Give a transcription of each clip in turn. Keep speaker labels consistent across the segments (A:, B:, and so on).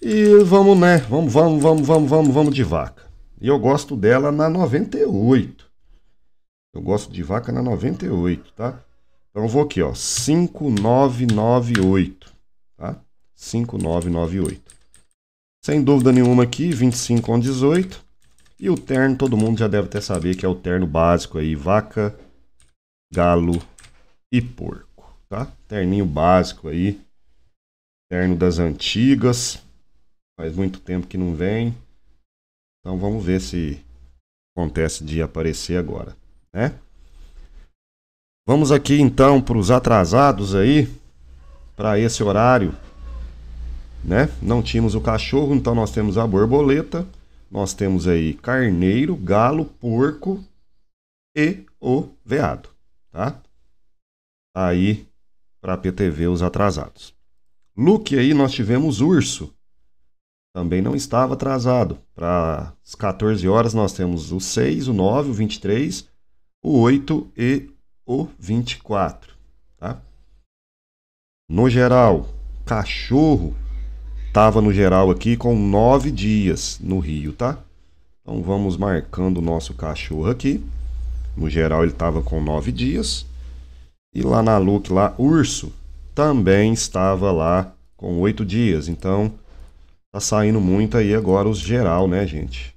A: E vamos, né? Vamos, vamos, vamos, vamos, vamos, vamos de vaca. E eu gosto dela na 98. Eu gosto de vaca na 98, tá? Então vou aqui, ó, 5998, tá? 5998. Sem dúvida nenhuma aqui, 25 com 18. E o terno, todo mundo já deve até saber que é o terno básico aí, vaca, galo e porco, tá? Terninho básico aí, terno das antigas. Faz muito tempo que não vem. Então vamos ver se acontece de aparecer agora, né? Vamos aqui então para os atrasados aí, para esse horário, né? Não tínhamos o cachorro, então nós temos a borboleta, nós temos aí carneiro, galo, porco e o veado, tá? tá aí para a PTV os atrasados. Luke aí nós tivemos urso, também não estava atrasado. Para as 14 horas nós temos o 6, o 9, o 23, o 8 e o 24. Tá? No geral, cachorro estava no geral aqui com 9 dias no Rio, tá? Então vamos marcando o nosso cachorro aqui. No geral ele estava com 9 dias. E lá na look, lá, urso, também estava lá com 8 dias. Então Tá saindo muito aí agora os geral, né, gente?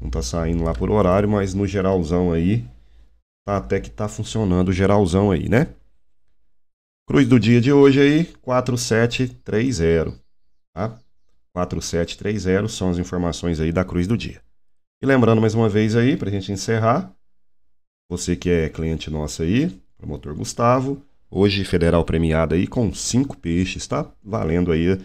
A: Não tá saindo lá por horário, mas no geralzão aí, tá até que tá funcionando o geralzão aí, né? Cruz do dia de hoje aí, 4730, tá? 4730 são as informações aí da cruz do dia. E lembrando mais uma vez aí, pra gente encerrar, você que é cliente nosso aí, promotor Gustavo, hoje federal premiado aí com cinco peixes, tá? Valendo aí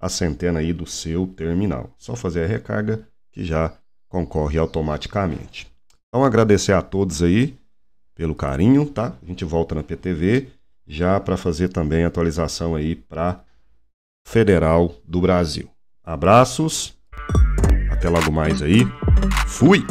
A: a centena aí do seu terminal. Só fazer a recarga que já concorre automaticamente. Então agradecer a todos aí pelo carinho, tá? A gente volta na PTV já para fazer também atualização aí para Federal do Brasil. Abraços. Até logo mais aí. Fui.